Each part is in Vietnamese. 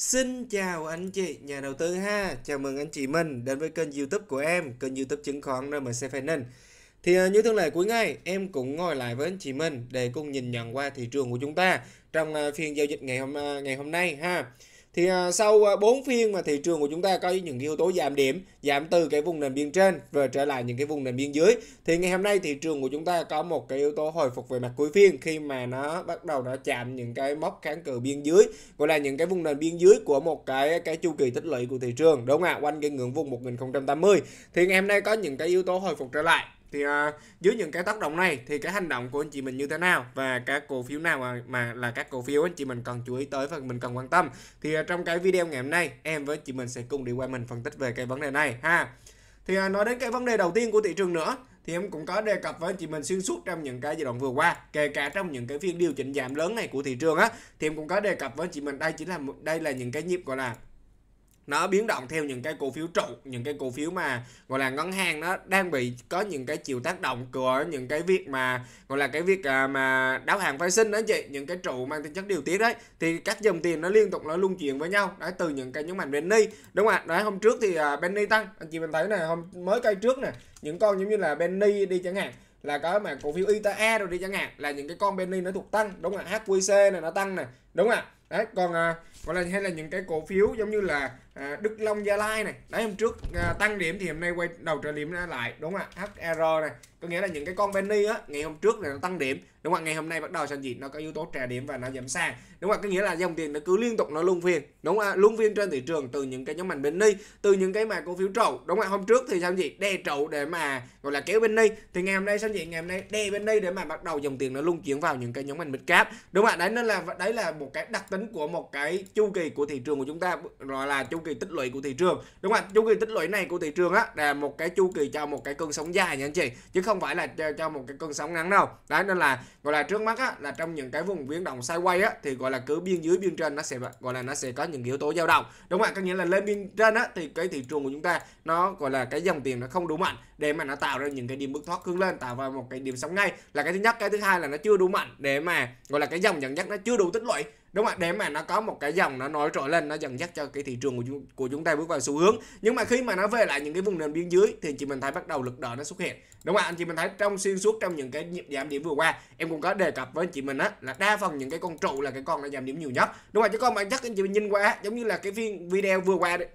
Xin chào anh chị nhà đầu tư ha Chào mừng anh chị mình đến với kênh youtube của em Kênh youtube chứng khoán RMC Finance Thì à, như thường lệ cuối ngày Em cũng ngồi lại với anh chị mình Để cùng nhìn nhận qua thị trường của chúng ta Trong à, phiên giao dịch ngày hôm à, ngày hôm nay ha thì à, sau 4 à, phiên mà thị trường của chúng ta có những yếu tố giảm điểm, giảm từ cái vùng nền biên trên về trở lại những cái vùng nền biên dưới thì ngày hôm nay thị trường của chúng ta có một cái yếu tố hồi phục về mặt cuối phiên khi mà nó bắt đầu nó chạm những cái mốc kháng cự biên dưới gọi là những cái vùng nền biên dưới của một cái cái chu kỳ tích lũy của thị trường đúng không ạ quanh cái ngưỡng vùng 1080 thì ngày hôm nay có những cái yếu tố hồi phục trở lại thì uh, dưới những cái tác động này thì cái hành động của anh chị mình như thế nào và các cổ phiếu nào mà, mà là các cổ phiếu anh chị mình cần chú ý tới và mình cần quan tâm thì uh, trong cái video ngày hôm nay em với chị mình sẽ cùng đi qua mình phân tích về cái vấn đề này ha thì uh, nói đến cái vấn đề đầu tiên của thị trường nữa thì em cũng có đề cập với anh chị mình xuyên suốt trong những cái giai đoạn vừa qua kể cả trong những cái phiên điều chỉnh giảm lớn này của thị trường á thì em cũng có đề cập với anh chị mình đây chính là đây là những cái nhịp gọi là nó biến động theo những cái cổ phiếu trụ những cái cổ phiếu mà gọi là ngân hàng nó đang bị có những cái chiều tác động của những cái việc mà gọi là cái việc à, mà đáo hàng phái sinh đó chị những cái trụ mang tính chất điều tiết đấy thì các dòng tiền nó liên tục nó luân chuyển với nhau đấy từ những cái nhóm ngành Benny đúng không ạ đấy hôm trước thì à, Benny tăng anh chị mình thấy này hôm mới cây trước này những con giống như là Benny đi chẳng hạn là có mà cổ phiếu ITA e rồi đi chẳng hạn là những cái con Benny nó thuộc tăng đúng không ạ HQC này nó tăng này đúng không ạ đấy còn à, gọi là hay là những cái cổ phiếu giống như là Ờ, Đức Long Gia Lai này đấy hôm trước ờ, tăng điểm thì hôm nay quay đầu trở điểm lại đúng không ạ HR này có nghĩa là những cái con Benny á ngày hôm trước này nó tăng điểm đúng không ạ ngày hôm nay bắt đầu sao gì nó có yếu tố trả điểm và nó giảm sàn đúng không ạ có nghĩa là dòng tiền nó cứ liên tục nó luân phiên đúng không ạ luân phiên trên thị trường từ những cái nhóm ngành Benny từ những cái mà cổ phiếu trầu đúng không ạ hôm trước thì sao gì đe trầu để mà gọi là kéo Benny thì ngày hôm nay sao gì ngày hôm nay đe Benny để mà bắt đầu dòng tiền nó luân chuyển vào những cái nhóm ngành midcap đúng không ạ đấy nó là đấy là một cái đặc tính của một cái chu kỳ của thị trường của chúng ta gọi là chu chu kỳ tích lũy của thị trường đúng không ạ chu kỳ tích lũy này của thị trường á là một cái chu kỳ cho một cái cơn sóng dài nha anh chị chứ không phải là cho, cho một cái cơn sóng ngắn đâu đấy nên là gọi là trước mắt á là trong những cái vùng biến động sideways á thì gọi là cứ biên dưới biên trên nó sẽ gọi là nó sẽ có những yếu tố dao động đúng không ạ có nghĩa là lên biên trên á thì cái thị trường của chúng ta nó gọi là cái dòng tiền nó không đủ mạnh để mà nó tạo ra những cái điểm bước thoát hướng lên tạo ra một cái điểm sóng ngay là cái thứ nhất cái thứ hai là nó chưa đủ mạnh để mà gọi là cái dòng dẫn dắt nó chưa đủ tích lũy đúng không ạ để mà nó có một cái dòng nó nói trội lên nó dần dắt cho cái thị trường của chúng, của chúng ta bước vào xu hướng nhưng mà khi mà nó về lại những cái vùng nền biên dưới thì chị mình thấy bắt đầu lực đỡ nó xuất hiện đúng không ạ anh chị mình thấy trong xuyên suốt trong những cái nhịp giảm điểm vừa qua em cũng có đề cập với anh chị mình á là đa phần những cái con trụ là cái con nó giảm điểm nhiều nhất đúng không ạ chứ con bản chất anh chị mình nhìn qua giống như là cái phiên video vừa qua đấy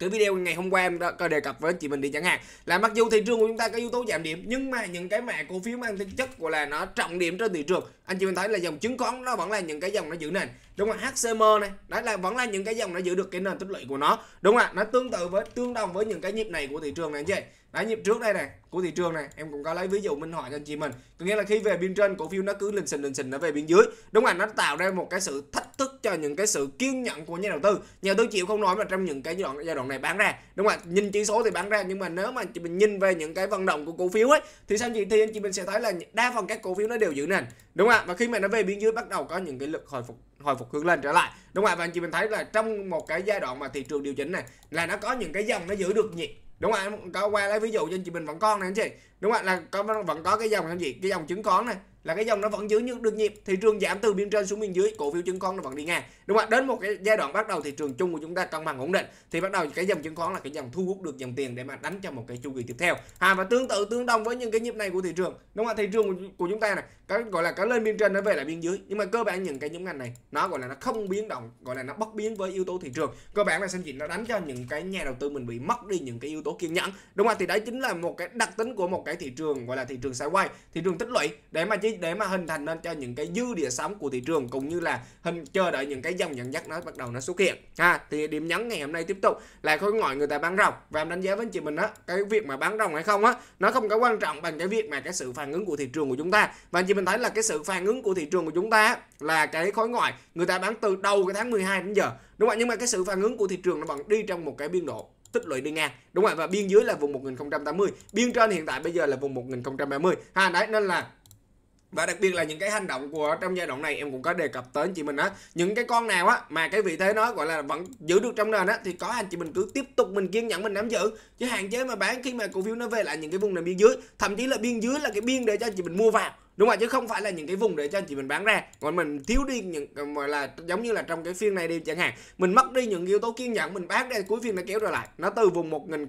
cái video ngày hôm qua em đã có đề cập với anh chị mình đi chẳng hạn là mặc dù thị trường của chúng ta có yếu tố giảm điểm nhưng mà những cái mã cổ phiếu mang tính chất của là nó trọng điểm trên thị trường anh chị mình thấy là dòng chứng khoán nó vẫn là những cái dòng nó giữ nền đúng không HCM này đấy là vẫn là những cái dòng nó giữ được cái nền tích lũy của nó đúng không ạ nó tương tự với tương đồng với những cái nhịp này của thị trường này anh chị đấy nhịp trước đây này của thị trường này em cũng có lấy ví dụ minh họa cho anh chị mình có nghĩa là khi về biên trên cổ phiếu nó cứ lình xình lình xình nó về biên dưới đúng là nó tạo ra một cái sự thách thức cho những cái sự kiên nhẫn của nhà đầu tư nhà đầu tư chịu không nói mà trong những cái giai đoạn giai đoạn này bán ra đúng không ạ nhìn chỉ số thì bán ra nhưng mà nếu mà chị mình nhìn về những cái vận động của cổ phiếu ấy thì sao chị thì anh chị mình sẽ thấy là đa phần các cổ phiếu nó đều giữ nền đúng không ạ và khi mà nó về biên dưới bắt đầu có những cái lực hồi phục hồi phục hướng lên trở lại đúng không ạ và anh chị mình thấy là trong một cái giai đoạn mà thị trường điều chỉnh này là nó có những cái dòng nó giữ được nhịp đúng không có qua lấy ví dụ cho anh chị mình vẫn con này anh chị đúng không là có vẫn có cái dòng làm gì cái dòng chứng khoán này là cái dòng nó vẫn giữ những được nhịp thị trường giảm từ biên trên xuống biên dưới cổ phiếu chứng khoán nó vẫn đi ngang đúng không ạ đến một cái giai đoạn bắt đầu thị trường chung của chúng ta cân bằng ổn định thì bắt đầu cái dòng chứng khoán là cái dòng thu hút được dòng tiền để mà đánh cho một cái chu kỳ tiếp theo à và tương tự tương đồng với những cái nhịp này của thị trường đúng không ạ thị trường của chúng ta này cái gọi là cái lên biên trên nó về lại biên dưới nhưng mà cơ bản những cái nhóm ngành này nó gọi là nó không biến động gọi là nó bất biến với yếu tố thị trường cơ bản là xem chị nó đánh cho những cái nhà đầu tư mình bị mất đi những cái yếu tố kiên nhẫn đúng không ạ thì đấy chính là một cái đặc tính của một cái thị trường gọi là thị trường sideways thị trường tích lũy để mà chi cái để mà hình thành nên cho những cái dư địa sóng của thị trường cũng như là hình chờ đợi những cái dòng nhận dắt nó bắt đầu nó xuất hiện ha thì điểm nhấn ngày hôm nay tiếp tục là khối ngoại người ta bán rồng và em đánh giá với anh chị mình á cái việc mà bán rồng hay không á nó không có quan trọng bằng cái việc mà cái sự phản ứng của thị trường của chúng ta và anh chị mình thấy là cái sự phản ứng của thị trường của chúng ta là cái khối ngoại người ta bán từ đầu cái tháng 12 đến giờ đúng không nhưng mà cái sự phản ứng của thị trường nó vẫn đi trong một cái biên độ tích lũy đi ngang đúng không và biên dưới là vùng 1080 biên trên hiện tại bây giờ là vùng 1030 ha đấy nên là và đặc biệt là những cái hành động của trong giai đoạn này em cũng có đề cập tới anh chị mình á những cái con nào á mà cái vị thế nó gọi là vẫn giữ được trong nền á thì có anh chị mình cứ tiếp tục mình kiên nhẫn mình nắm giữ chứ hạn chế mà bán khi mà cổ phiếu nó về lại những cái vùng nền biên dưới thậm chí là biên dưới là cái biên để cho anh chị mình mua vào đúng rồi chứ không phải là những cái vùng để cho anh chị mình bán ra còn mình thiếu đi những gọi là giống như là trong cái phiên này đi chẳng hạn mình mất đi những yếu tố kiên nhẫn mình bán ra cuối phiên nó kéo trở lại nó từ vùng một 1000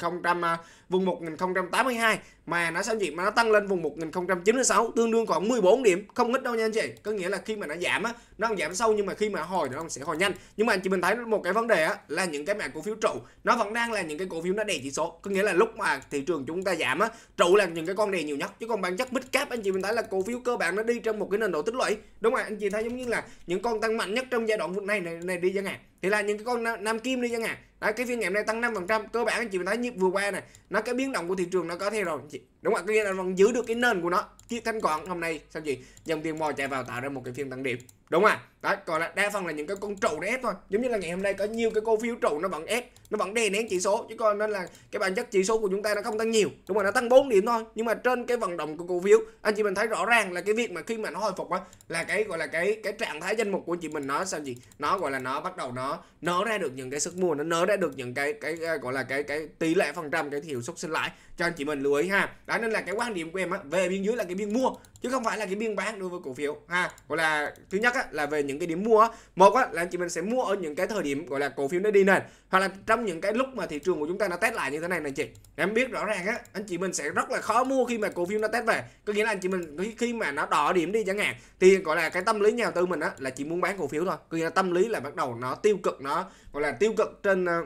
vùng 1082 mà nó sao gì mà nó tăng lên vùng 1096 tương đương khoảng 14 điểm không ít đâu nha anh chị có nghĩa là khi mà nó giảm á nó không giảm sâu nhưng mà khi mà hồi thì nó sẽ hồi nhanh nhưng mà anh chị mình thấy một cái vấn đề á là những cái mã cổ phiếu trụ nó vẫn đang là những cái cổ phiếu nó đè chỉ số có nghĩa là lúc mà thị trường chúng ta giảm á trụ là những cái con đè nhiều nhất chứ còn bản chất mid cap anh chị mình thấy là cổ phiếu cơ bản nó đi trong một cái nền độ tích lũy đúng rồi anh chị thấy giống như là những con tăng mạnh nhất trong giai đoạn này này, này đi chẳng hạn thì là những cái con nam, nam kim đi chẳng hạn Đấy, cái phiên ngày hôm nay tăng 5% cơ bản anh chị thấy như vừa qua này nó cái biến động của thị trường nó có theo rồi anh chị đúng không ạ có nghĩa là vẫn giữ được cái nền của nó thanh còn hôm nay sao gì dòng tiền mò chạy vào tạo ra một cái phiên tăng điểm đúng không đó còn là đa phần là những cái con trụ để ép thôi giống như là ngày hôm nay có nhiều cái cổ phiếu trụ nó vẫn ép nó vẫn đè nén chỉ số chứ còn nên là cái bản chất chỉ số của chúng ta nó không tăng nhiều đúng không? nó tăng 4 điểm thôi nhưng mà trên cái vận động của cổ phiếu anh chị mình thấy rõ ràng là cái việc mà khi mà nó hồi phục á là cái gọi là cái cái trạng thái danh mục của chị mình nó sao gì nó gọi là nó bắt đầu nó nở ra được những cái sức mua nó nở ra được những cái cái, gọi là cái cái tỷ lệ phần trăm cái hiệu suất sinh lãi cho anh chị mình lưu ý ha đó nên là cái quan điểm của em á về biên dưới là cái biên mua chứ không phải là cái biên bán đối với cổ phiếu ha gọi là thứ nhất á, là về những cái điểm mua á, một á, là anh chị mình sẽ mua ở những cái thời điểm gọi là cổ phiếu nó đi nền hoặc là trong những cái lúc mà thị trường của chúng ta nó test lại như thế này này chị em biết rõ ràng á anh chị mình sẽ rất là khó mua khi mà cổ phiếu nó test về có nghĩa là anh chị mình khi mà nó đỏ điểm đi chẳng hạn thì gọi là cái tâm lý nhà đầu tư mình á là chỉ muốn bán cổ phiếu thôi có nghĩa là tâm lý là bắt đầu nó tiêu cực nó gọi là tiêu cực trên ờ,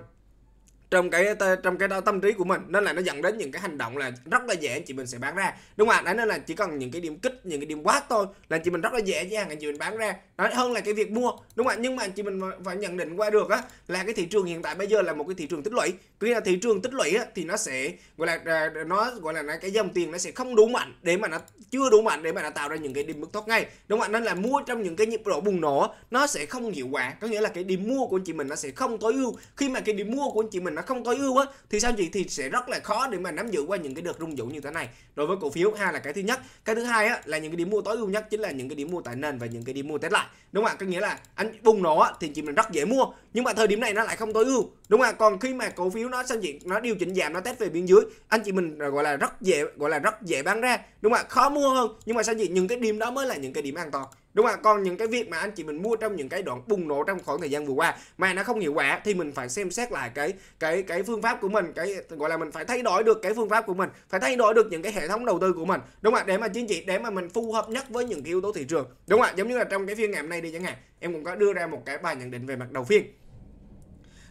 trong cái trong cái đó tâm trí của mình nên là nó dẫn đến những cái hành động là rất là dễ anh chị mình sẽ bán ra đúng không ạ đấy nên là chỉ cần những cái điểm kích những cái điểm quát thôi là anh chị mình rất là dễ cho hàng anh chị mình bán ra đó hơn là cái việc mua đúng không ạ nhưng mà anh chị mình phải nhận định qua được á là cái thị trường hiện tại bây giờ là một cái thị trường tích lũy cứ là thị trường tích lũy á, thì nó sẽ gọi là à, nó gọi là cái dòng tiền nó sẽ không đủ mạnh để mà nó chưa đủ mạnh để mà nó tạo ra những cái điểm bứt thoát ngay đúng không ạ nên là mua trong những cái nhịp độ bùng nổ nó sẽ không hiệu quả có nghĩa là cái điểm mua của anh chị mình nó sẽ không tối ưu khi mà cái điểm mua của anh chị mình nó không tối ưu á thì sao chị thì sẽ rất là khó để mà nắm giữ qua những cái đợt rung dũng như thế này đối với cổ phiếu ha là cái thứ nhất cái thứ hai á là những cái điểm mua tối ưu nhất chính là những cái điểm mua tại nền và những cái điểm mua test lại đúng không ạ có nghĩa là anh bùng nổ á thì chị mình rất dễ mua nhưng mà thời điểm này nó lại không tối ưu đúng không ạ còn khi mà cổ phiếu nó sao chị nó điều chỉnh giảm nó test về biên dưới anh chị mình à, gọi là rất dễ gọi là rất dễ bán ra đúng không ạ khó mua hơn nhưng mà sao chị những cái điểm đó mới là những cái điểm an toàn đúng không còn những cái việc mà anh chị mình mua trong những cái đoạn bùng nổ trong khoảng thời gian vừa qua mà nó không hiệu quả thì mình phải xem xét lại cái cái cái phương pháp của mình cái gọi là mình phải thay đổi được cái phương pháp của mình phải thay đổi được những cái hệ thống đầu tư của mình đúng không ạ để mà chính trị để mà mình phù hợp nhất với những cái yếu tố thị trường đúng không ạ giống như là trong cái phiên ngày hôm nay đi chẳng hạn em cũng có đưa ra một cái bài nhận định về mặt đầu phiên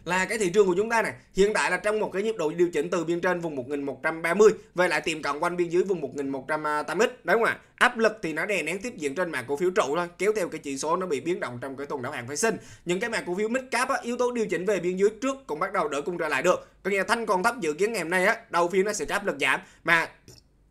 là cái thị trường của chúng ta này hiện tại là trong một cái nhịp độ điều chỉnh từ biên trên vùng 1130 về lại tìm cận quanh biên dưới vùng 1180 đúng không ạ? Áp lực thì nó đè nén tiếp diễn trên mạng cổ phiếu trụ thôi, kéo theo cái chỉ số nó bị biến động trong cái tuần đảo hàng phái sinh. Những cái mạng cổ phiếu mid cap á, yếu tố điều chỉnh về biên dưới trước cũng bắt đầu đỡ cung trở lại được. Còn nhà thanh còn thấp dự kiến ngày hôm nay á, đầu phiên nó sẽ áp lực giảm mà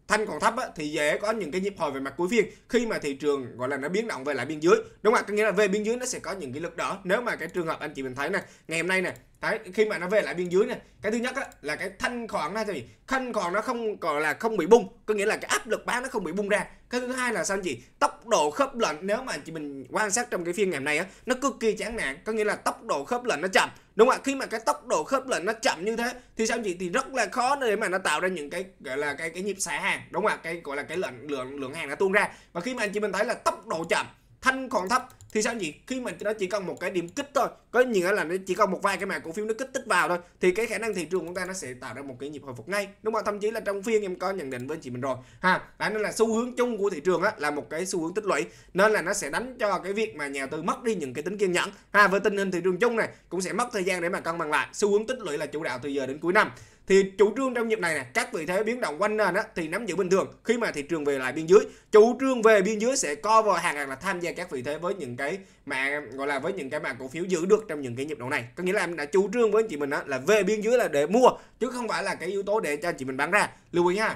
thanh còn thấp á, thì dễ có những cái nhịp hồi về mặt cuối phiên khi mà thị trường gọi là nó biến động về lại biên dưới đúng không ạ có nghĩa là về biên dưới nó sẽ có những cái lực đỡ nếu mà cái trường hợp anh chị mình thấy nè ngày hôm nay nè Đấy, khi mà nó về lại bên dưới này cái thứ nhất á, là cái thanh khoản này thì thanh khoản nó không còn là không bị bung có nghĩa là cái áp lực bán nó không bị bung ra cái thứ hai là sao anh chị tốc độ khớp lệnh nếu mà chị mình quan sát trong cái phiên ngày hôm nay á nó cực kỳ chán nản có nghĩa là tốc độ khớp lệnh nó chậm đúng không ạ khi mà cái tốc độ khớp lệnh nó chậm như thế thì sao anh chị thì rất là khó để mà nó tạo ra những cái gọi là cái cái nhịp xả hàng đúng không ạ cái gọi là cái lệnh lượng lượng hàng nó tuôn ra và khi mà anh chị mình thấy là tốc độ chậm thanh còn thấp thì sao nhỉ khi mà nó chỉ cần một cái điểm kích thôi có nghĩa là nó chỉ cần một vài cái mã cổ phiếu nó kích tích vào thôi thì cái khả năng thị trường chúng ta nó sẽ tạo ra một cái nhịp hồi phục ngay đúng không thậm chí là trong phiên em có nhận định với chị mình rồi ha đấy nên là xu hướng chung của thị trường á, là một cái xu hướng tích lũy nên là nó sẽ đánh cho cái việc mà nhà tư mất đi những cái tính kiên nhẫn ha với tình hình thị trường chung này cũng sẽ mất thời gian để mà cân bằng lại xu hướng tích lũy là chủ đạo từ giờ đến cuối năm thì chủ trương trong nhịp này nè các vị thế biến động quanh nền á, thì nắm giữ bình thường khi mà thị trường về lại biên dưới chủ trương về biên dưới sẽ cover hàng hàng là tham gia các vị thế với những cái mà gọi là với những cái mà cổ phiếu giữ được trong những cái nhịp độ này có nghĩa là em đã chủ trương với anh chị mình á, là về biên dưới là để mua chứ không phải là cái yếu tố để cho anh chị mình bán ra lưu ý nha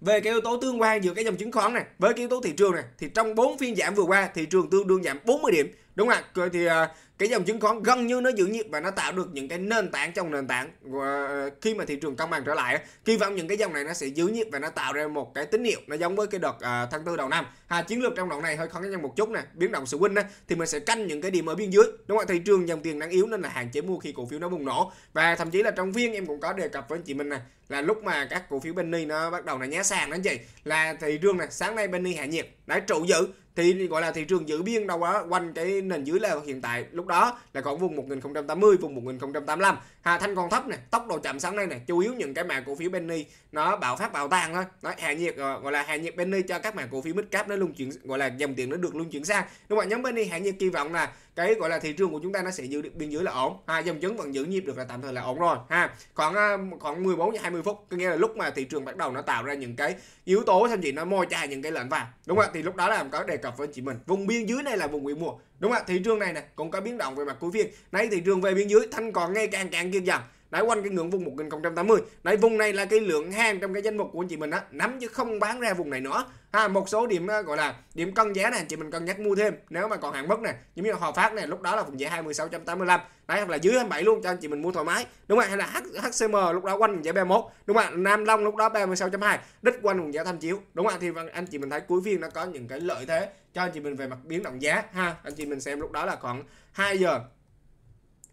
về cái yếu tố tương quan giữa cái dòng chứng khoán này với cái yếu tố thị trường này thì trong 4 phiên giảm vừa qua thị trường tương đương giảm 40 điểm đúng không ạ thì à, cái dòng chứng khoán gần như nó giữ nhịp và nó tạo được những cái nền tảng trong nền tảng và ờ, khi mà thị trường công bằng trở lại kỳ vọng những cái dòng này nó sẽ giữ nhịp và nó tạo ra một cái tín hiệu nó giống với cái đợt ờ, tháng tư đầu năm ha chiến lược trong đoạn này hơi khó khăn một chút nè biến động sự huynh nè thì mình sẽ canh những cái điểm ở biên dưới đúng không thị trường dòng tiền đang yếu nên là hạn chế mua khi cổ phiếu nó bùng nổ và thậm chí là trong viên em cũng có đề cập với anh chị mình này là lúc mà các cổ phiếu Benny nó bắt đầu là nhá sàn đó anh chị là thị trường này sáng nay Benny hạ nhiệt đã trụ giữ thì gọi là thị trường giữ biên đâu đó quanh cái nền dưới là hiện tại lúc đó là còn vùng 1080 vùng 1085 Hà Thanh còn thấp này tốc độ chậm sáng nay này chủ yếu những cái mã cổ phiếu Benny nó bạo phát bạo tàn thôi nó hạ nhiệt ờ, gọi là hạ nhiệt Benny cho các mã cổ phiếu mid cap nó luôn chuyển gọi là dòng tiền nó được luôn chuyển sang đúng không nhóm Benny hạ nhiệt kỳ vọng là cái gọi là thị trường của chúng ta nó sẽ giữ biên dưới là ổn ha dòng chứng vẫn giữ nhịp được là tạm thời là ổn rồi ha khoảng à, khoảng 14 20 phút có nghĩa là lúc mà thị trường bắt đầu nó tạo ra những cái yếu tố xem chị nó môi chài những cái lệnh vào đúng không ạ? thì lúc đó là có đề cập với chị mình vùng biên dưới này là vùng nguyện mua đúng không ạ? thị trường này nè cũng có biến động về mặt cuối phiên nay thị trường về biên dưới thanh còn ngay càng càng kiên dần đã quanh cái ngưỡng vùng 1080 đấy vùng này là cái lượng hàng trong cái danh mục của anh chị mình á nắm chứ không bán ra vùng này nữa ha một số điểm ờ, gọi là điểm cân giá này chị mình cân nhắc mua thêm nếu mà còn hàng mất này giống như là hòa phát này lúc đó là vùng giá 2685 đấy hoặc là dưới 27 luôn cho anh chị mình mua thoải mái đúng không hay là H HCM lúc đó quanh vùng giá 31 đúng không ạ? Nam Long lúc đó 36.2 đích quanh vùng giá tham chiếu đúng không ạ? thì vâng, anh chị mình thấy cuối phiên nó có những cái lợi thế cho anh chị mình về mặt biến động giá ha anh chị mình xem lúc đó là khoảng 2 giờ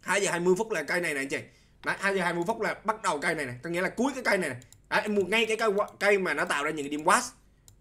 2 giờ 20 phút là cây này này anh chị Đấy, 2 giờ 20 phút là bắt đầu cây này này, có nghĩa là cuối cái cây này này. Đấy, em mua ngay cái cây cây mà nó tạo ra những cái điểm watt.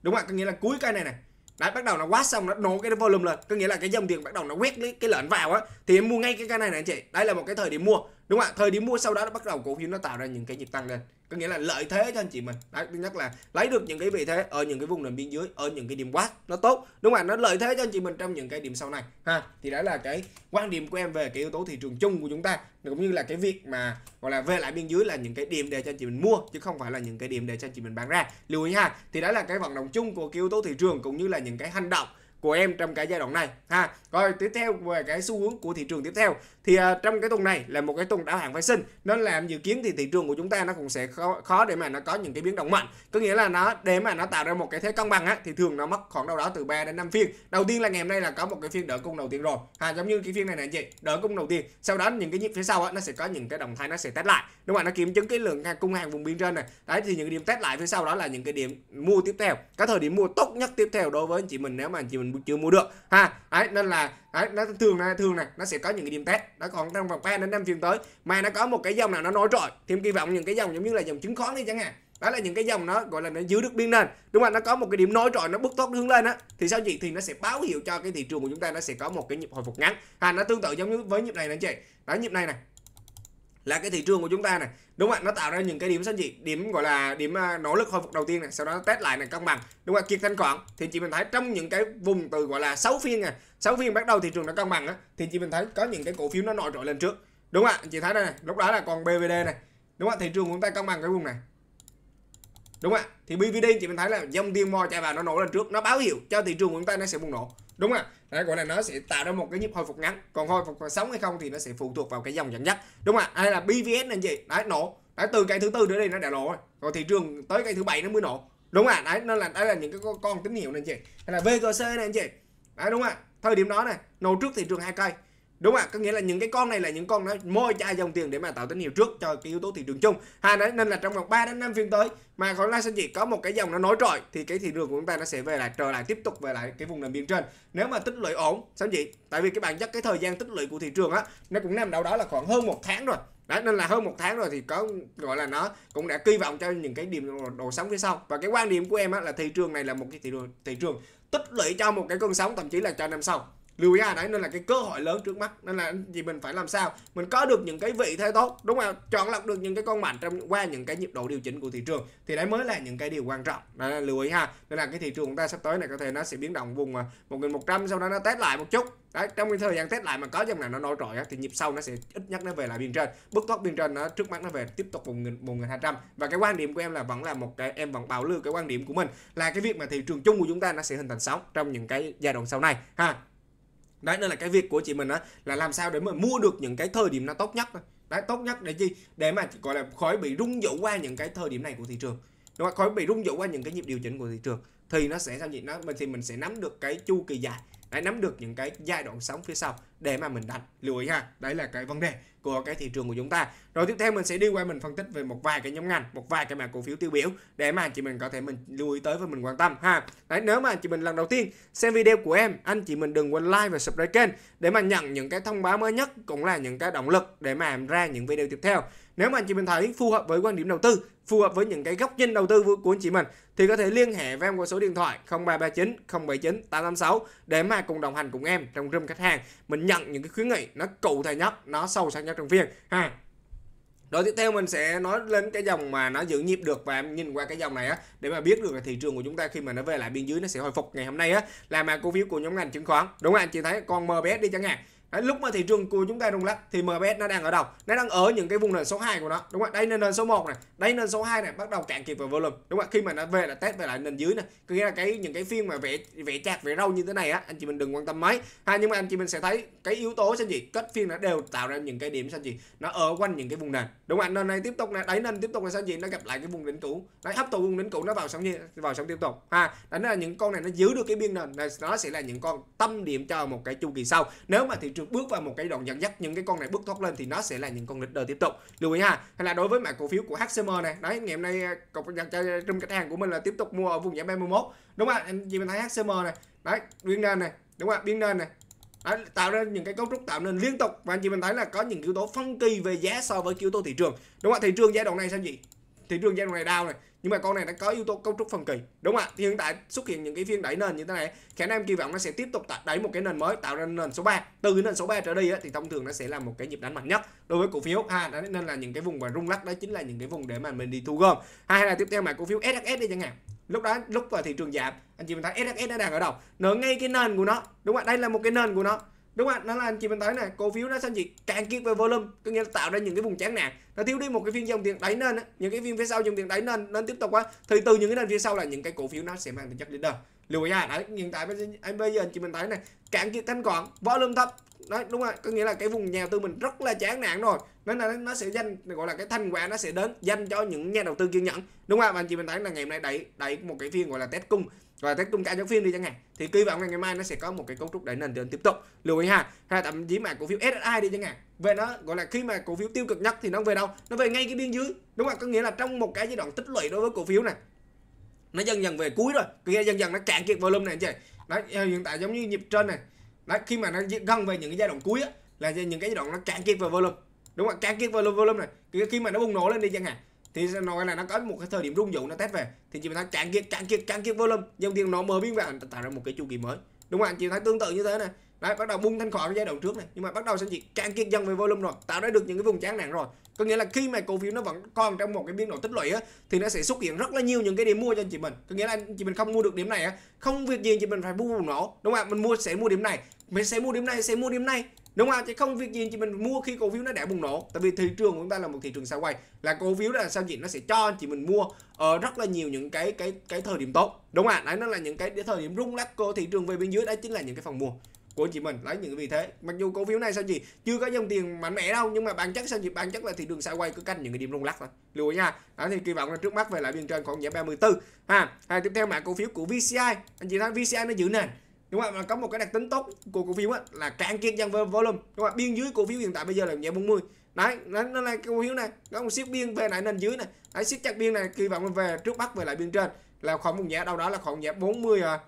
Đúng không? Có nghĩa là cuối cây này này. Đấy, bắt đầu nó watt xong nó nổ cái volume lên, có nghĩa là cái dòng tiền bắt đầu nó quét cái lệnh vào á thì em mua ngay cái cây này này anh chị. đây là một cái thời điểm mua. Đúng không ạ? Thời điểm mua sau đó nó bắt đầu cổ phiếu nó tạo ra những cái nhịp tăng lên có nghĩa là lợi thế cho anh chị mình đấy thứ nhất là lấy được những cái vị thế ở những cái vùng nền biên dưới ở những cái điểm quát nó tốt đúng không ạ nó lợi thế cho anh chị mình trong những cái điểm sau này ha thì đó là cái quan điểm của em về cái yếu tố thị trường chung của chúng ta cũng như là cái việc mà gọi là về lại biên dưới là những cái điểm để cho anh chị mình mua chứ không phải là những cái điểm để cho anh chị mình bán ra lưu ý ha thì đó là cái vận động chung của cái yếu tố thị trường cũng như là những cái hành động của em trong cái giai đoạn này ha rồi tiếp theo về cái xu hướng của thị trường tiếp theo thì uh, trong cái tuần này là một cái tuần đáo hàng phái sinh nên làm dự kiến thì thị trường của chúng ta nó cũng sẽ khó, khó để mà nó có những cái biến động mạnh có nghĩa là nó để mà nó tạo ra một cái thế cân bằng á thì thường nó mất khoảng đâu đó từ 3 đến 5 phiên đầu tiên là ngày hôm nay là có một cái phiên đỡ cung đầu tiên rồi ha giống như cái phiên này này chị đỡ cung đầu tiên sau đó những cái nhịp phía sau á nó sẽ có những cái động thái nó sẽ test lại đúng không ạ nó kiểm chứng cái lượng cung hàng vùng biên trên này đấy thì những cái điểm test lại phía sau đó là những cái điểm mua tiếp theo cái thời điểm mua tốt nhất tiếp theo đối với anh chị mình nếu mà anh chị mình chưa mua được ha đấy nên là đấy, nó thường này thường này nó sẽ có những cái điểm test nó còn trong vòng 3 đến năm phiên tới mà nó có một cái dòng nào nó nổi trội thêm kỳ vọng những cái dòng giống như là dòng chứng khoán đi chẳng hạn đó là những cái dòng nó gọi là nó giữ được biên nền đúng không nó có một cái điểm nối trội nó bước tốt hướng lên á thì sao chị thì nó sẽ báo hiệu cho cái thị trường của chúng ta nó sẽ có một cái nhịp hồi phục ngắn ha nó tương tự giống như với nhịp này nè chị đó nhịp này này là cái thị trường của chúng ta này đúng không ạ nó tạo ra những cái điểm sánh trị điểm gọi là điểm à, nỗ lực hồi phục đầu tiên này sau đó test lại này cân bằng đúng không ạ kiệt thanh khoản thì chị mình thấy trong những cái vùng từ gọi là 6 phiên này 6 phiên bắt đầu thị trường nó cân bằng á thì chị mình thấy có những cái cổ phiếu nó nổi trội lên trước đúng không ạ chị thấy đây này lúc đó là còn BVD này đúng không ạ thị trường của chúng ta cân bằng cái vùng này đúng không ạ thì BVD chị mình thấy là dòng tiền mò chạy vào nó nổ lên trước nó báo hiệu cho thị trường của chúng ta nó sẽ bùng nổ đúng không đấy gọi là nó sẽ tạo ra một cái nhịp hồi phục ngắn còn hồi phục còn sống hay không thì nó sẽ phụ thuộc vào cái dòng dẫn dắt đúng không hay là bvs là gì đấy nổ đấy từ cây thứ tư nữa đây nó đã nổ rồi còn thị trường tới cây thứ bảy nó mới nổ đúng không đấy nó là đấy là những cái con, tín hiệu này anh chị hay là vgc này anh chị đấy đúng không thời điểm đó này nổ trước thị trường hai cây đúng không ạ có nghĩa là những cái con này là những con nó môi chai dòng tiền để mà tạo tín hiệu trước cho cái yếu tố thị trường chung hai đấy nên là trong vòng 3 đến 5 phiên tới mà có là sẽ chỉ có một cái dòng nó nối trội thì cái thị trường của chúng ta nó sẽ về lại trở lại tiếp tục về lại cái vùng nằm biên trên nếu mà tích lũy ổn sao gì? tại vì cái bản chất cái thời gian tích lũy của thị trường á nó cũng nằm đâu đó là khoảng hơn một tháng rồi Đấy, nên là hơn một tháng rồi thì có gọi là nó cũng đã kỳ vọng cho những cái điểm đồ sóng phía sau và cái quan điểm của em á, là thị trường này là một cái thị trường thị trường tích lũy cho một cái cơn sóng thậm chí là cho năm sau lưu ý ai đấy nên là cái cơ hội lớn trước mắt nên là gì mình phải làm sao mình có được những cái vị thế tốt đúng không chọn lọc được những cái con mạnh trong qua những cái nhịp độ điều chỉnh của thị trường thì đấy mới là những cái điều quan trọng đó là lưu ý ha nên là cái thị trường của ta sắp tới này có thể nó sẽ biến động vùng một à, một nghìn trăm sau đó nó test lại một chút đấy trong cái thời gian test lại mà có dòng này nó nổi trội thì nhịp sau nó sẽ ít nhất nó về lại biên trên bước thoát biên trên nó trước mắt nó về tiếp tục vùng nghìn vùng nghìn hai trăm và cái quan điểm của em là vẫn là một cái em vẫn bảo lưu cái quan điểm của mình là cái việc mà thị trường chung của chúng ta nó sẽ hình thành sóng trong những cái giai đoạn sau này ha đấy nên là cái việc của chị mình á là làm sao để mà mua được những cái thời điểm nó tốt nhất đấy tốt nhất để gì để mà gọi là khỏi bị rung dụ qua những cái thời điểm này của thị trường đúng không khỏi bị rung dụ qua những cái nhịp điều chỉnh của thị trường thì nó sẽ sao nhỉ nó mình thì mình sẽ nắm được cái chu kỳ dài đấy, nắm được những cái giai đoạn sống phía sau để mà mình đặt lưu ý ha đấy là cái vấn đề của cái thị trường của chúng ta rồi tiếp theo mình sẽ đi qua mình phân tích về một vài cái nhóm ngành một vài cái mã cổ phiếu tiêu biểu để mà anh chị mình có thể mình lưu ý tới và mình quan tâm ha đấy nếu mà anh chị mình lần đầu tiên xem video của em anh chị mình đừng quên like và subscribe kênh để mà nhận những cái thông báo mới nhất cũng là những cái động lực để mà làm ra những video tiếp theo nếu mà anh chị mình thấy phù hợp với quan điểm đầu tư phù hợp với những cái góc nhìn đầu tư của anh chị mình thì có thể liên hệ với em qua số điện thoại 0339 079 886 để mà cùng đồng hành cùng em trong room khách hàng mình nhận những cái khuyến nghị nó cụ thể nhất nó sâu sắc nhất trong phiên ha rồi tiếp theo mình sẽ nói lên cái dòng mà nó giữ nhịp được và em nhìn qua cái dòng này á để mà biết được là thị trường của chúng ta khi mà nó về lại biên dưới nó sẽ hồi phục ngày hôm nay á là mà cổ phiếu của nhóm ngành chứng khoán đúng không anh chị thấy con MBS đi chẳng hạn Đấy, lúc mà thị trường của chúng ta rung lắc thì MBS nó đang ở đâu? Nó đang ở những cái vùng nền số 2 của nó, đúng không ạ? Đây nền số 1 này, đây nền số 2 này bắt đầu cạn kiệt về volume, đúng không ạ? Khi mà nó về là test về lại nền dưới này. Có nghĩa là cái những cái phiên mà vẽ vẽ chạc vẽ râu như thế này á, anh chị mình đừng quan tâm mấy. Ha nhưng mà anh chị mình sẽ thấy cái yếu tố sao gì? Kết phiên nó đều tạo ra những cái điểm sao gì? Nó ở quanh những cái vùng nền. Đúng không ạ? Nền này tiếp tục này, đáy nền tiếp tục là sao gì? Nó gặp lại cái vùng đỉnh cũ. Đấy hấp thụ vùng đỉnh cũ nó vào sóng như vào sóng tiếp tục. Ha, đánh là những con này nó giữ được cái biên nền, nó sẽ là những con tâm điểm cho một cái chu kỳ sau. Nếu mà thị trường bước vào một cái đoạn dẫn dắt những cái con này bước thoát lên thì nó sẽ là những con leader tiếp tục lưu ý ha hay là đối với mã cổ phiếu của HCM này đấy ngày hôm nay cộng dành cho trong khách hàng của mình là tiếp tục mua ở vùng giá 31 đúng không anh chị mình thấy HCM này đấy biên nền này đúng không biên nền này Đấy, tạo ra những cái cấu trúc tạo nên liên tục và anh chị mình thấy là có những yếu tố phân kỳ về giá so với yếu tố thị trường đúng không ạ thị trường giai đoạn này sao gì thị trường giai đoạn này đau này nhưng mà con này nó có yếu tố cấu trúc phân kỳ đúng không ạ thì hiện tại xuất hiện những cái phiên đẩy nền như thế này khả năng kỳ vọng nó sẽ tiếp tục đẩy một cái nền mới tạo ra nền số 3 từ nền số 3 trở đi thì thông thường nó sẽ là một cái nhịp đánh mạnh nhất đối với cổ phiếu ha đó nên là những cái vùng và rung lắc đó chính là những cái vùng để mà mình đi thu gom hay là tiếp theo mà cổ phiếu SHS đi chẳng hạn lúc đó lúc vào thị trường giảm anh chị mình thấy SHS nó đang ở đâu nở ngay cái nền của nó đúng không ạ đây là một cái nền của nó đúng không nó là anh chị mình thấy này cổ phiếu nó sang gì càng kiệt về volume có nghĩa là tạo ra những cái vùng chán nản nó thiếu đi một cái phiên dòng tiền đáy nên những cái phiên phía sau dòng tiền đáy nên nó tiếp tục quá thì từ những cái nền phía sau là những cái cổ phiếu nó sẽ mang tính chất leader lưu ý ha đấy hiện tại anh bây giờ anh chị mình thấy này cạn kiệt thanh khoản volume thấp đấy đúng rồi có nghĩa là cái vùng nhà đầu tư mình rất là chán nản rồi nên là nó sẽ danh gọi là cái thanh quả nó sẽ đến dành cho những nhà đầu tư kiên nhẫn đúng không ạ anh chị mình thấy là ngày hôm nay đẩy đẩy một cái phiên gọi là test cung và test tung cả những phiên đi chẳng hạn thì kỳ vọng ngày mai nó sẽ có một cái cấu trúc đẩy nền tiền tiếp tục lưu ý ha hay thậm chí mà cổ phiếu SSI đi chẳng hạn về nó gọi là khi mà cổ phiếu tiêu cực nhất thì nó về đâu nó về ngay cái biên dưới đúng không có nghĩa là trong một cái giai đoạn tích lũy đối với cổ phiếu này nó dần dần về cuối rồi có nghĩa dần dần nó cạn kiệt volume này chị đó à, hiện tại giống như nhịp trên này đấy khi mà nó gần về những cái giai đoạn cuối á, là những cái giai đoạn nó cạn kiệt về volume đúng không cạn kiệt volume volume này khi mà nó bùng nổ lên đi chẳng hạn thì nó cái này nó có một cái thời điểm rung dụ nó test về thì chị mình thấy cạn kiệt cạn kiệt cạn kiệt volume dòng tiền nó mở biến vào tạo ra một cái chu kỳ mới đúng không anh chị thấy tương tự như thế này đấy bắt đầu bung thanh khoản giai đoạn trước này nhưng mà bắt đầu sẽ chỉ cạn kiệt dần về volume rồi tạo ra được những cái vùng chán nản rồi có nghĩa là khi mà cổ phiếu nó vẫn còn trong một cái biên độ tích lũy á thì nó sẽ xuất hiện rất là nhiều những cái điểm mua cho anh chị mình có nghĩa là anh chị mình không mua được điểm này á không việc gì chị mình phải mua bùng nổ đúng không ạ mình mua sẽ mua điểm này mình sẽ mua điểm này sẽ mua điểm này đúng không chứ không việc gì chỉ mình mua khi cổ phiếu nó đã bùng nổ tại vì thị trường của chúng ta là một thị trường sao quay là cổ phiếu là sao gì nó sẽ cho chị mình mua ở rất là nhiều những cái cái cái thời điểm tốt đúng không ạ đấy nó là những cái thời điểm rung lắc của thị trường về bên dưới đấy chính là những cái phần mua của chị mình lấy những cái vị thế mặc dù cổ phiếu này sao gì chưa có dòng tiền mạnh mẽ đâu nhưng mà bản chất sao gì bản chất là thị trường sao quay cứ canh những cái điểm rung lắc thôi lưu ý nha đó thì kỳ vọng là trước mắt về lại biên trên khoảng giảm 34 ha à, tiếp theo mã cổ phiếu của VCI anh chị thấy VCI nó giữ nền đúng không ạ có một cái đặc tính tốt của cổ phiếu á là cạn kiên dần về volume đúng không ạ biên dưới cổ phiếu hiện tại bây giờ là nhẹ 40 đấy nó, nó là cổ phiếu này có một xiết biên về lại nền dưới này đấy xiết chặt biên này kỳ vọng về trước bắt về lại biên trên là khoảng vùng nhẹ đâu đó là khoảng nhẹ 40 à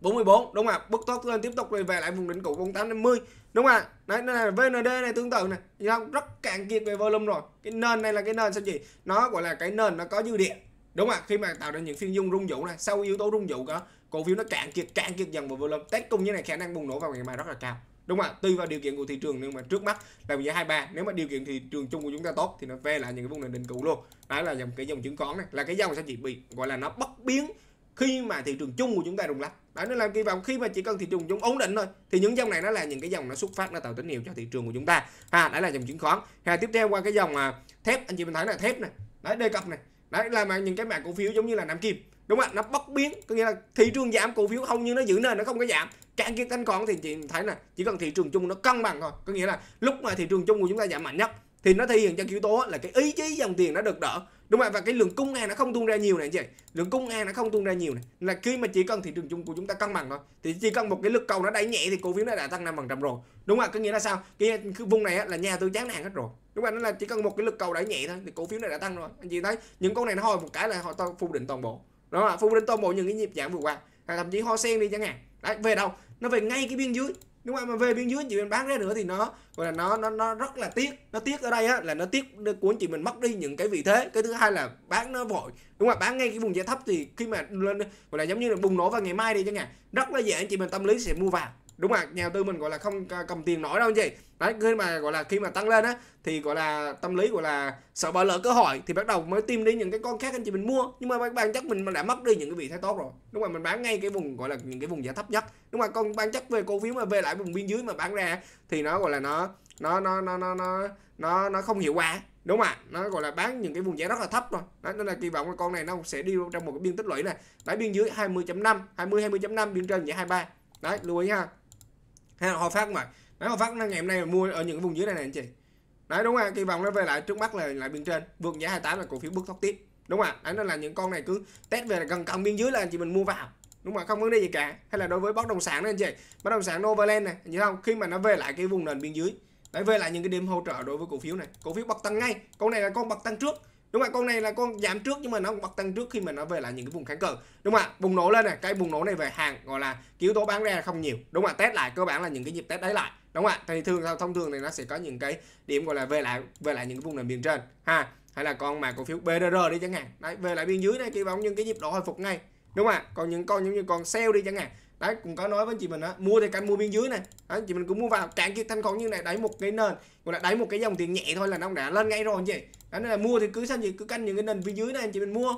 44 đúng không ạ bước tốt lên tiếp tục rồi về lại vùng đỉnh cũ 48 50 đúng không ạ đấy nó là VND này tương tự này không rất cạn kiệt về volume rồi cái nền này là cái nền sao gì nó gọi là cái nền nó có dư địa đúng không ạ khi mà tạo ra những phiên dung rung dụ này sau yếu tố rung dụ có cổ phiếu nó cạn kiệt cạn kiệt dần vào volume test cung như này khả năng bùng nổ vào ngày mai rất là cao đúng không ạ tùy vào điều kiện của thị trường nhưng mà trước mắt là giá hai ba nếu mà điều kiện thị trường chung của chúng ta tốt thì nó về lại những cái vùng nền đỉnh cũ luôn đó là dòng cái dòng chứng khoán này là cái dòng sẽ chỉ bị gọi là nó bất biến khi mà thị trường chung của chúng ta rung lắc đó nó làm kỳ vọng khi mà chỉ cần thị trường chung ổn định thôi thì những dòng này nó là những cái dòng nó xuất phát nó tạo tín hiệu cho thị trường của chúng ta ha đấy là dòng chứng khoán ha tiếp theo qua cái dòng à, thép anh chị mình thấy là thép này đấy đề cập này đấy là những cái mã cổ phiếu giống như là nam kim đúng không ạ nó bất biến có nghĩa là thị trường giảm cổ phiếu hầu như nó giữ nền nó không có giảm càng kiên thanh khoản thì chị thấy là chỉ cần thị trường chung nó cân bằng thôi có nghĩa là lúc mà thị trường chung của chúng ta giảm mạnh nhất thì nó thể hiện cho yếu tố là cái ý chí dòng tiền nó được đỡ đúng không ạ và cái lượng cung hàng nó không tuôn ra nhiều này anh chị lượng cung hàng nó không tuôn ra nhiều này là khi mà chỉ cần thị trường chung của chúng ta cân bằng thôi thì chỉ cần một cái lực cầu nó đẩy nhẹ thì cổ phiếu nó đã tăng năm phần trăm rồi đúng không ạ có nghĩa là sao cái vùng này là nhà tôi chán nản hết rồi đúng không ạ nó là chỉ cần một cái lực cầu đẩy nhẹ thôi thì cổ phiếu này đã tăng rồi anh chị thấy những con này nó hồi một cái là họ phục định toàn bộ đó là Phú lên toàn bộ những cái nhịp giảm vừa qua hoặc thậm chí ho sen đi chẳng hạn đấy về đâu nó về ngay cái biên dưới đúng không mà về biên dưới chị mình bán ra nữa thì nó gọi là nó nó nó rất là tiếc nó tiếc ở đây á là nó tiếc cuốn chị mình mất đi những cái vị thế cái thứ hai là bán nó vội đúng không bán ngay cái vùng giá thấp thì khi mà lên gọi là giống như là bùng nổ vào ngày mai đi chẳng hạn rất là dễ anh chị mình tâm lý sẽ mua vào đúng rồi nhà đầu tư mình gọi là không cầm tiền nổi đâu anh chị đấy khi mà gọi là khi mà tăng lên á thì gọi là tâm lý gọi là sợ bỏ lỡ cơ hội thì bắt đầu mới tìm đi những cái con khác anh chị mình mua nhưng mà ban chắc mình đã mất đi những cái vị thế tốt rồi đúng rồi mình bán ngay cái vùng gọi là những cái vùng giá thấp nhất đúng rồi còn ban chắc về cổ phiếu mà về lại vùng biên dưới mà bán ra thì nó gọi là nó nó nó nó nó nó nó, nó không hiệu quả đúng không ạ nó gọi là bán những cái vùng giá rất là thấp rồi đó, nên là kỳ vọng con này nó sẽ đi trong một cái biên tích lũy này đáy biên dưới 20.5 20 20.5 biên trên giá 23 đấy lưu ý ha hay là hồi Phát mà, vậy đấy Hòa Phát cũng ngày hôm nay mua ở những vùng dưới này này anh chị đấy đúng không kỳ vọng nó về lại trước mắt là lại bên trên vượt giá 28 là cổ phiếu bước thoát tiếp đúng không đấy nó là những con này cứ test về là gần cận biên dưới là anh chị mình mua vào đúng mà không vấn đề gì cả hay là đối với bất động sản này anh chị bất động sản Novaland này như không khi mà nó về lại cái vùng nền biên dưới đấy về lại những cái điểm hỗ trợ đối với cổ phiếu này cổ phiếu bật tăng ngay con này là con bật tăng trước đúng không ạ con này là con giảm trước nhưng mà nó cũng bật tăng trước khi mà nó về lại những cái vùng kháng cự đúng không ạ bùng nổ lên này cái bùng nổ này về hàng gọi là yếu tố bán ra không nhiều đúng không ạ test lại cơ bản là những cái nhịp test đấy lại đúng không ạ thì thường thông thường này nó sẽ có những cái điểm gọi là về lại về lại những cái vùng nền biên trên ha hay là con mà cổ phiếu BDR đi chẳng hạn đấy về lại biên dưới này kỳ vọng những cái nhịp độ hồi phục ngay đúng không ạ còn những con giống như con sale đi chẳng hạn đấy cũng có nói với chị mình đó mua thì canh mua biên dưới này đấy, chị mình cũng mua vào trạng kiệt thanh khoản như này đáy một cái nền gọi là đáy một cái dòng tiền nhẹ thôi là nó đã lên ngay rồi chị cái này là mua thì cứ sao gì cứ canh những cái nền phía dưới này anh chị mình mua.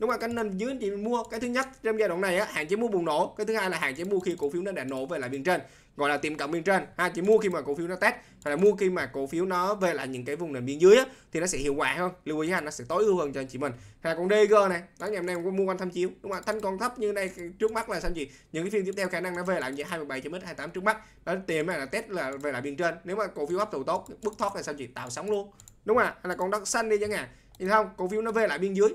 Đúng rồi, canh nền dưới anh chị mình mua. Cái thứ nhất trong giai đoạn này á, hạn chế mua bùng nổ. Cái thứ hai là hạn chế mua khi cổ phiếu nó đã nổ về lại biên trên, gọi là tiệm cận biên trên. Ha, chỉ mua khi mà cổ phiếu nó test hay là mua khi mà cổ phiếu nó về lại những cái vùng nền biên dưới á, thì nó sẽ hiệu quả hơn. Lưu ý ha, nó sẽ tối ưu hơn cho anh chị mình. Hay con DG này, đó ngày hôm nay cũng mua quanh tham chiếu. Đúng không? Thanh còn thấp như đây trước mắt là sao gì? Những cái phiên tiếp theo khả năng nó về lại như hai bảy chấm tám trước mắt. Đó tìm là test là về lại biên trên. Nếu mà cổ phiếu hấp thụ tốt, bứt thoát là sao gì? Tạo sóng luôn đúng không ạ hay là con đất xanh đi chẳng hạn nhìn không cổ phiếu nó về lại biên dưới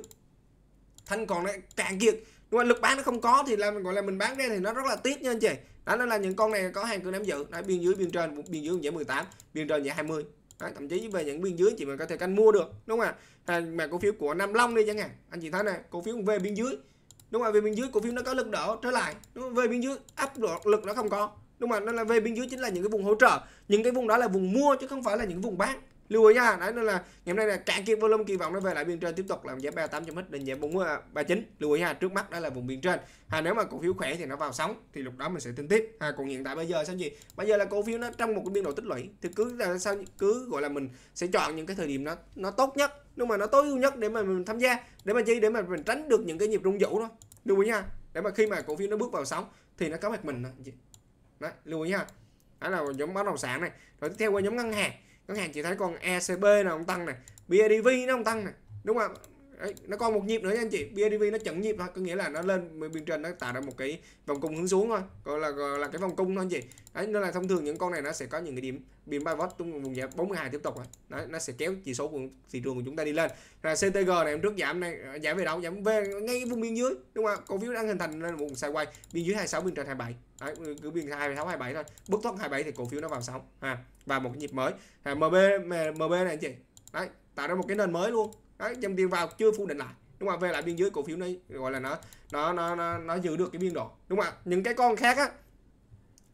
thanh còn lại cạn kiệt đúng không lực bán nó không có thì là gọi là mình bán ra thì nó rất là tiếc nha anh chị đó nên là những con này có hàng cứ nắm giữ đó, biên dưới biên trên biên dưới giải 18 biên trên giải 20 đó, thậm chí về những biên dưới chị mình có thể canh mua được đúng không ạ à, mà cổ phiếu của Nam Long đi chẳng hạn anh chị thấy này cổ phiếu về biên dưới đúng không về biên dưới cổ phiếu nó có lực đỡ trở lại đúng không? về biên dưới áp lực lực nó không có đúng không nên là về biên dưới chính là những cái vùng hỗ trợ những cái vùng đó là vùng mua chứ không phải là những vùng bán lưu ý nha đấy nên là ngày hôm nay là cạn kiệt volume kỳ vọng nó về lại biên trên tiếp tục làm giá 38 cho hết định giá 439 à, lưu ý nha trước mắt đó là vùng biên trên à, nếu mà cổ phiếu khỏe thì nó vào sóng thì lúc đó mình sẽ tin tiếp à, còn hiện tại bây giờ sao gì bây giờ là cổ phiếu nó trong một cái biên độ tích lũy thì cứ là sao cứ gọi là mình sẽ chọn những cái thời điểm nó nó tốt nhất nhưng mà nó tối ưu nhất để mà mình tham gia để mà chi để mà mình tránh được những cái nhịp rung dữ đó lưu ý nha để mà khi mà cổ phiếu nó bước vào sóng thì nó có mặt mình đó, đấy lưu ý nha đó là nhóm bất động sản này rồi tiếp theo qua nhóm ngân hàng ngân hàng chỉ thấy còn ECB nó không tăng này bidv nó không tăng này đúng không Đấy, nó còn một nhịp nữa nha anh chị BIDV nó chẩn nhịp thôi có nghĩa là nó lên bên trên nó tạo ra một cái vòng cung hướng xuống thôi gọi là gọi là cái vòng cung thôi anh chị đấy nên là thông thường những con này nó sẽ có những cái điểm biên bay vót trong vùng giá 42 tiếp tục rồi đấy, nó sẽ kéo chỉ số của thị trường của chúng ta đi lên là CTG này em trước giảm này giảm về đâu giảm về ngay vùng biên dưới đúng không cổ phiếu đang hình thành lên vùng sideways biên dưới 26 biên trên 27 Đấy, cứ biên 26 27 thôi bước thoát 27 thì cổ phiếu nó vào sóng ha và một cái nhịp mới à, MB MB này anh chị đấy tạo ra một cái nền mới luôn đấy dòng tiền vào chưa phủ định lại đúng không về lại biên giới cổ phiếu này gọi là nó nó nó nó, nó giữ được cái biên độ đúng không những cái con khác á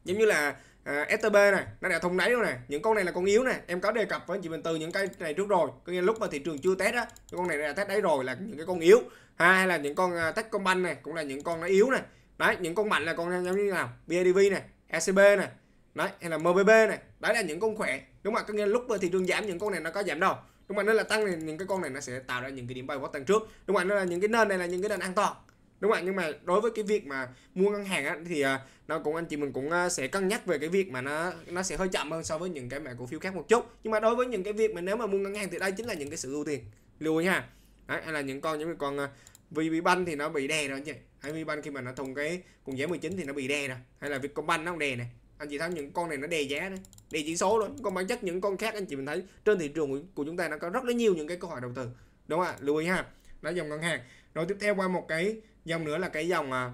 giống như là à, STB này nó đã thông đáy rồi này những con này là con yếu này em có đề cập với chị Bình Từ những cái này trước rồi có nghĩa là lúc mà thị trường chưa test á con này đã test đáy rồi là những cái con yếu ha, hay là những con uh, Techcombank này cũng là những con nó yếu này đấy những con mạnh là con giống như nào BIDV này ECB này đấy hay là MBB này đấy là những con khỏe đúng không có nghĩa là lúc mà thị trường giảm những con này nó có giảm đâu đúng không ạ nó là tăng thì những cái con này nó sẽ tạo ra những cái điểm pivot tăng trước đúng không ạ nó là những cái nền này là những cái nền an toàn đúng không ạ nhưng mà đối với cái việc mà mua ngân hàng á, thì à, nó cũng anh chị mình cũng à, sẽ cân nhắc về cái việc mà nó nó sẽ hơi chậm hơn so với những cái mã cổ phiếu khác một chút nhưng mà đối với những cái việc mà nếu mà mua ngân hàng thì đây chính là những cái sự ưu tiên lưu ý ha Đấy, hay là những con những con à, VPBank thì nó bị đè rồi anh chị. hay VPBank khi mà nó thùng cái cùng giá 19 thì nó bị đè rồi hay là Vietcombank nó cũng đè này anh chị thấy những con này nó đè giá đấy đè chỉ số luôn còn bản chất những con khác anh chị mình thấy trên thị trường của chúng ta nó có rất là nhiều những cái câu hỏi đầu tư đúng không ạ lưu ý ha đó dòng ngân hàng rồi tiếp theo qua một cái dòng nữa là cái dòng à,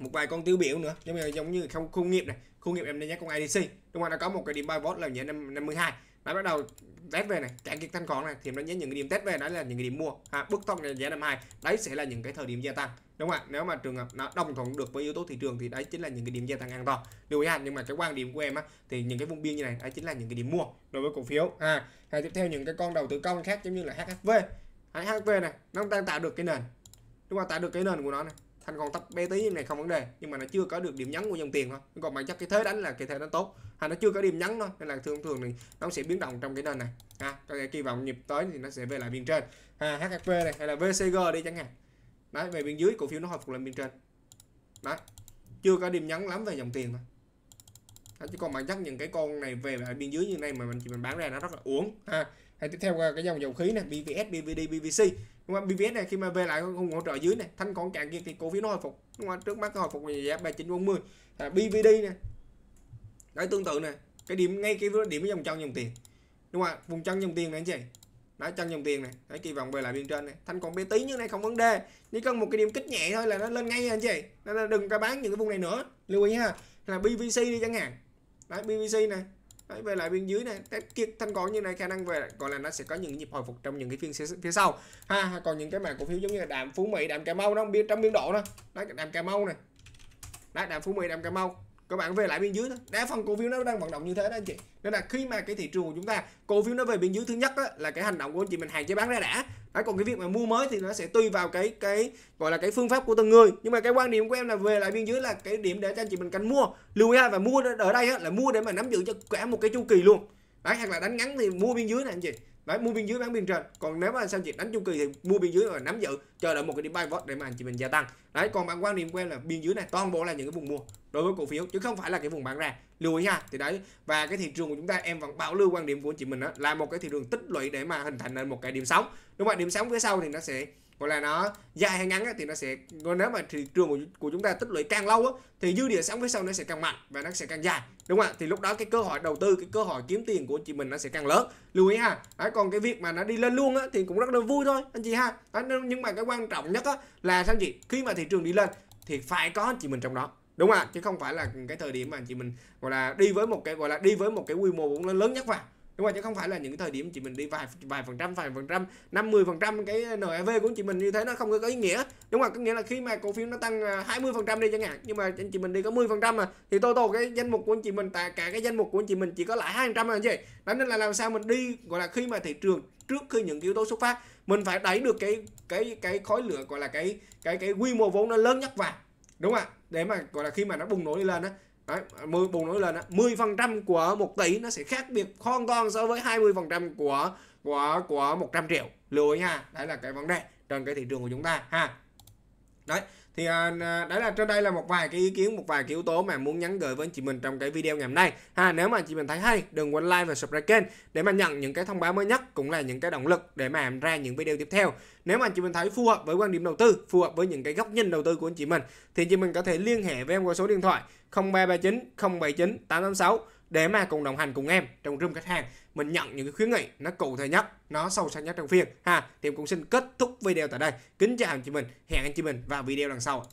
một vài con tiêu biểu nữa giống như giống như không khu nghiệp này khu nghiệp em đánh giá con IDC đúng không nó có một cái điểm buy vote là nhẹ 52 nó bắt đầu test về này cạn kiệt thanh khoản này thì nó nhớ những cái điểm test về đó là những cái điểm mua ha bước tốc này giá năm hai đấy sẽ là những cái thời điểm gia tăng đúng không ạ nếu mà trường hợp nó đồng thuận được với yếu tố thị trường thì đấy chính là những cái điểm gia tăng ăn to điều ha nhưng mà cái quan điểm của em á thì những cái vùng biên như này đấy chính là những cái điểm mua đối với cổ phiếu ha hay tiếp theo những cái con đầu tư công khác giống như là HHV HHV này nó đang tạo được cái nền đúng không tạo được cái nền của nó này anh còn thấp bé tí như này không vấn đề nhưng mà nó chưa có được điểm nhấn của dòng tiền thôi còn bản chất cái thế đánh là cái thế nó tốt hay nó chưa có điểm nhấn thôi nên là thường thường thì nó sẽ biến động trong cái nền này ha có thể kỳ vọng nhịp tới thì nó sẽ về lại biên trên ha HHP này hay là VCG đi chẳng hạn đấy về biên dưới cổ phiếu nó hồi phục lên biên trên đấy chưa có điểm nhấn lắm về dòng tiền thôi đấy, chứ còn bản chất những cái con này về lại biên dưới như này mà mình chỉ mình bán ra nó rất là uống ha hay tiếp theo cái dòng dầu khí này BVS BVD BVC đúng không BVS này khi mà về lại khung hỗ trợ dưới này thanh còn càng kia thì cổ phiếu nó hồi phục đúng không trước mắt hồi phục về giá 3940 là BVD này đấy tương tự này cái điểm ngay cái điểm dòng chân dòng tiền đúng không vùng chân dòng tiền này anh chị đấy chân dòng tiền này đấy kỳ vọng về lại biên trên này thanh còn bé tí như này không vấn đề chỉ cần một cái điểm kích nhẹ thôi là nó lên ngay anh chị nên là đừng có bán những cái vùng này nữa lưu ý ha là BVC đi chẳng hạn đấy BVC này Đấy, về lại bên dưới này cái kia thanh còn như này khả năng về gọi là nó sẽ có những nhịp hồi phục trong những cái phiên phía sau ha còn những cái mảng cổ phiếu giống như là đạm phú mỹ đạm cà mau nó biết trong biên độ đó đấy đạm cà mau này đấy đạm phú mỹ đạm cà mau các bạn về lại bên dưới thôi đa phần cổ phiếu nó đang vận động như thế đó anh chị nên là khi mà cái thị trường của chúng ta cổ phiếu nó về bên dưới thứ nhất đó, là cái hành động của anh chị mình hạn chế bán ra đã Đấy, còn cái việc mà mua mới thì nó sẽ tùy vào cái cái gọi là cái phương pháp của từng người nhưng mà cái quan điểm của em là về lại bên dưới là cái điểm để cho anh chị mình cần mua lưu ý và mua ở đây là mua để mà nắm giữ cho cả một cái chu kỳ luôn đấy hoặc là đánh ngắn thì mua bên dưới này anh chị Đấy, mua biên dưới bán biên trên. Còn nếu mà anh xem chị đánh chu kỳ thì mua biên dưới và nắm giữ, chờ đợi một cái điểm buy vote để mà anh chị mình gia tăng. Đấy, còn bạn quan niệm quen là biên dưới này toàn bộ là những cái vùng mua đối với cổ phiếu chứ không phải là cái vùng bán ra lưu ý ha thì đấy và cái thị trường của chúng ta em vẫn bảo lưu quan điểm của chị mình đó, là một cái thị trường tích lũy để mà hình thành nên một cái điểm sóng đúng không ạ điểm sóng phía sau thì nó sẽ gọi là nó dài hay ngắn thì nó sẽ nếu mà thị trường của, chúng ta tích lũy càng lâu thì dư địa sống phía sau nó sẽ càng mạnh và nó sẽ càng dài đúng không ạ thì lúc đó cái cơ hội đầu tư cái cơ hội kiếm tiền của chị mình nó sẽ càng lớn lưu ý ha đấy, còn cái việc mà nó đi lên luôn á, thì cũng rất là vui thôi anh chị ha đấy, nhưng mà cái quan trọng nhất á, là sao chị khi mà thị trường đi lên thì phải có anh chị mình trong đó đúng không ạ chứ không phải là cái thời điểm mà anh chị mình gọi là đi với một cái gọi là đi với một cái quy mô cũng lớn nhất vào đúng không chứ không phải là những thời điểm chị mình đi vài vài phần trăm vài phần trăm năm mười phần trăm cái NAV của chị mình như thế nó không có ý nghĩa đúng không có nghĩa là khi mà cổ phiếu nó tăng 20 à, phần trăm đi chẳng hạn nhưng mà anh chị mình đi có 10 phần trăm mà thì tô tô cái danh mục của anh chị mình tại cả cái danh mục của anh chị mình chỉ có lại hai phần trăm anh chị đó nên là làm sao mình đi gọi là khi mà thị trường trước khi những yếu tố xuất phát mình phải đẩy được cái cái cái khối lượng gọi là cái cái cái quy mô vốn nó lớn nhất vào đúng không ạ để mà gọi là khi mà nó bùng nổ đi lên á Đấy, 10 bùng nổi lên á, 10% của 1 tỷ nó sẽ khác biệt hoàn toàn so với 20% của của của 100 triệu. Lưu ý nha, đấy là cái vấn đề trên cái thị trường của chúng ta ha. Đấy, thì à, đấy là trên đây là một vài cái ý kiến một vài cái yếu tố mà muốn nhắn gửi với anh chị mình trong cái video ngày hôm nay ha nếu mà anh chị mình thấy hay đừng quên like và subscribe kênh để mà nhận những cái thông báo mới nhất cũng là những cái động lực để mà làm ra những video tiếp theo nếu mà anh chị mình thấy phù hợp với quan điểm đầu tư phù hợp với những cái góc nhìn đầu tư của anh chị mình thì anh chị mình có thể liên hệ với em qua số điện thoại 0339 079 886 để mà cùng đồng hành cùng em trong room khách hàng mình nhận những cái khuyến nghị nó cụ thể nhất nó sâu sắc nhất trong phiên ha thì em cũng xin kết thúc video tại đây kính chào anh chị mình hẹn anh chị mình vào video lần sau